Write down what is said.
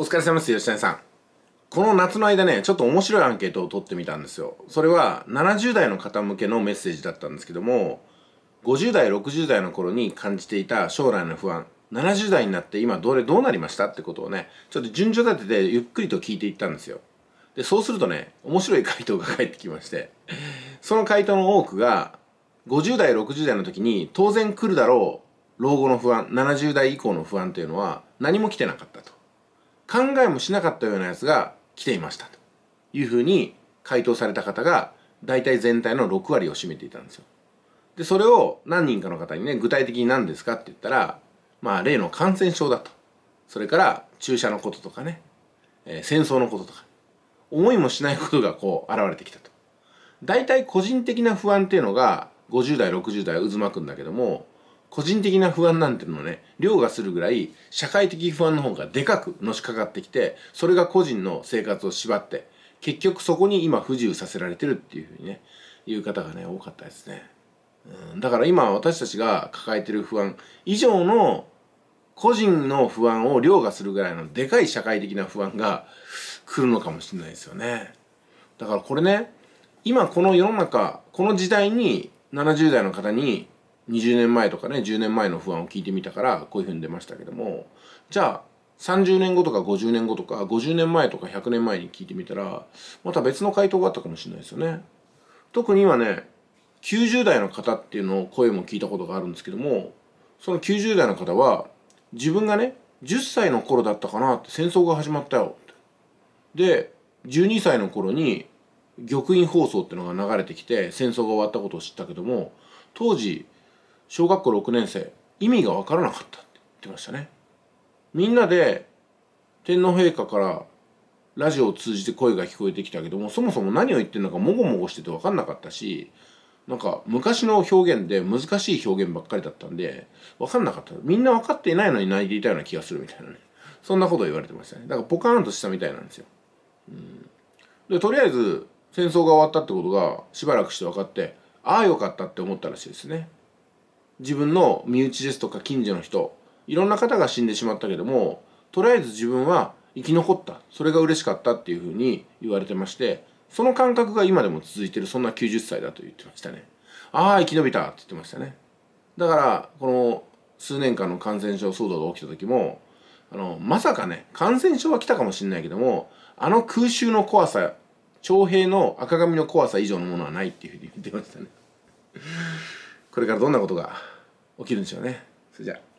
お疲れ様です、吉谷さん。この夏の間ね、ちょっと面白いアンケートを取ってみたんですよ。それは70代の方向けのメッセージだったんですけども、50代、60代の頃に感じていた将来の不安、70代になって今どれどうなりましたってことをね、ちょっと順序立ててゆっくりと聞いていったんですよ。で、そうするとね、面白い回答が返ってきまして、その回答の多くが、50代、60代の時に当然来るだろう、老後の不安、70代以降の不安というのは何も来てなかったと。考えもしなかったようなやつが来ていましたというふうに回答された方が大体全体の6割を占めていたんですよ。でそれを何人かの方にね具体的に何ですかって言ったらまあ例の感染症だとそれから注射のこととかね、えー、戦争のこととか思いもしないことがこう現れてきたと。大体個人的な不安っていうのが50代60代渦巻くんだけども個人的な不安なんていうのね、凌駕するぐらい社会的不安の方がでかくのしかかってきて、それが個人の生活を縛って、結局そこに今不自由させられてるっていうふうにね、いう方がね、多かったですね。うん、だから今私たちが抱えてる不安以上の個人の不安を凌駕するぐらいのでかい社会的な不安が来るのかもしれないですよね。だからこれね、今この世の中、この時代に70代の方に20年前とかね10年前の不安を聞いてみたからこういうふうに出ましたけどもじゃあ30年後とか50年後とか50年前とか100年前に聞いてみたらまた別の回答があったかもしれないですよね。特に今ね90代の方っていうのを声も聞いたことがあるんですけどもその90代の方は自分がね10歳の頃だったかなって戦争が始まったよで12歳の頃に玉印放送っていうのが流れてきて戦争が終わったことを知ったけども当時小学校6年生意味が分からなかったって言ってましたねみんなで天皇陛下からラジオを通じて声が聞こえてきたけどもそもそも何を言ってるのかもごもごしてて分かんなかったしなんか昔の表現で難しい表現ばっかりだったんで分かんなかったみんな分かっていないのに泣いていたような気がするみたいなねそんなこと言われてましたねだからポカーンとしたみたいなんですよ、うん、でとりあえず戦争が終わったってことがしばらくして分かってああよかったって思ったらしいですね自分の身内ですとか近所の人いろんな方が死んでしまったけどもとりあえず自分は生き残ったそれが嬉しかったっていうふうに言われてましてその感覚が今でも続いてるそんな90歳だと言ってましたねああ生き延びたって言ってましたねだからこの数年間の感染症騒動が起きた時もあのまさかね感染症は来たかもしれないけどもあの空襲の怖さ徴兵の赤髪の怖さ以上のものはないっていうふうに言ってましたねこれからどんなことが起きるんでしょうねそれじゃあ